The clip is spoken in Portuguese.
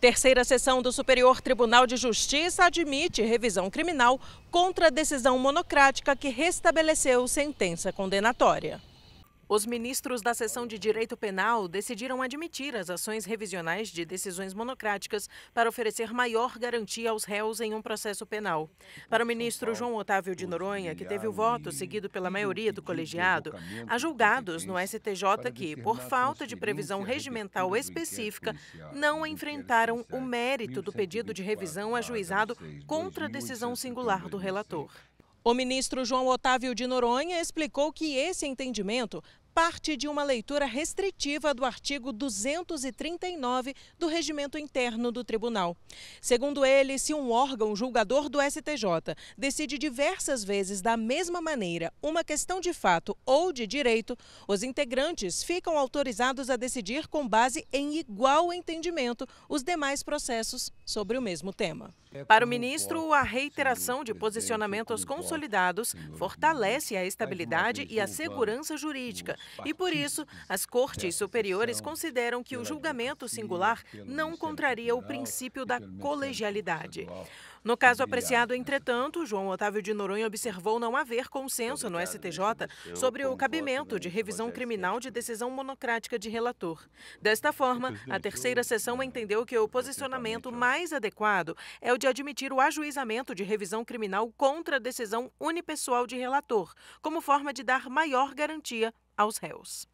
Terceira sessão do Superior Tribunal de Justiça admite revisão criminal contra a decisão monocrática que restabeleceu sentença condenatória. Os ministros da seção de Direito Penal decidiram admitir as ações revisionais de decisões monocráticas para oferecer maior garantia aos réus em um processo penal. Para o ministro João Otávio de Noronha, que teve o voto seguido pela maioria do colegiado, há julgados no STJ que, por falta de previsão regimental específica, não enfrentaram o mérito do pedido de revisão ajuizado contra a decisão singular do relator. O ministro João Otávio de Noronha explicou que esse entendimento parte de uma leitura restritiva do artigo 239 do Regimento Interno do Tribunal. Segundo ele, se um órgão julgador do STJ decide diversas vezes da mesma maneira uma questão de fato ou de direito, os integrantes ficam autorizados a decidir com base em igual entendimento os demais processos sobre o mesmo tema. É Para o ministro, a reiteração de posicionamentos consolidados fortalece a estabilidade e a segurança jurídica e por isso as cortes superiores consideram que o julgamento singular não contraria o princípio da colegialidade. No caso apreciado, entretanto, João Otávio de Noronha observou não haver consenso no STJ sobre o cabimento né, de revisão criminal de decisão monocrática de relator. Desta forma, a terceira sessão entendeu que o posicionamento mais adequado é o de admitir o ajuizamento de revisão criminal contra a decisão unipessoal de relator, como forma de dar maior garantia aos réus.